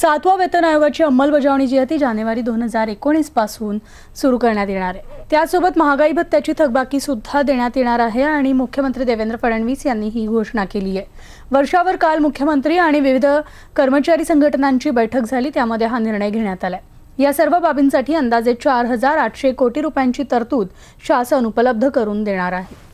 सातवा वेतन आयोगाची अंमलबजावणी जी आहे ती जानेवारी दोन हजार एकोणीस पासून सुरू करण्यात येणार आहे त्यासोबत महागाई भत्त्याची थकबाकी सुद्धा देण्यात येणार आहे आणि मुख्यमंत्री देवेंद्र फडणवीस यांनी ही घोषणा केली आहे वर्षावर काल मुख्यमंत्री आणि विविध कर्मचारी संघटनांची बैठक झाली त्यामध्ये हा निर्णय घेण्यात आला या सर्व बाबींसाठी अंदाजे चार हजार आठशे कोटी रुपयांची तरतूद शासन उपलब्ध करून देणार आहे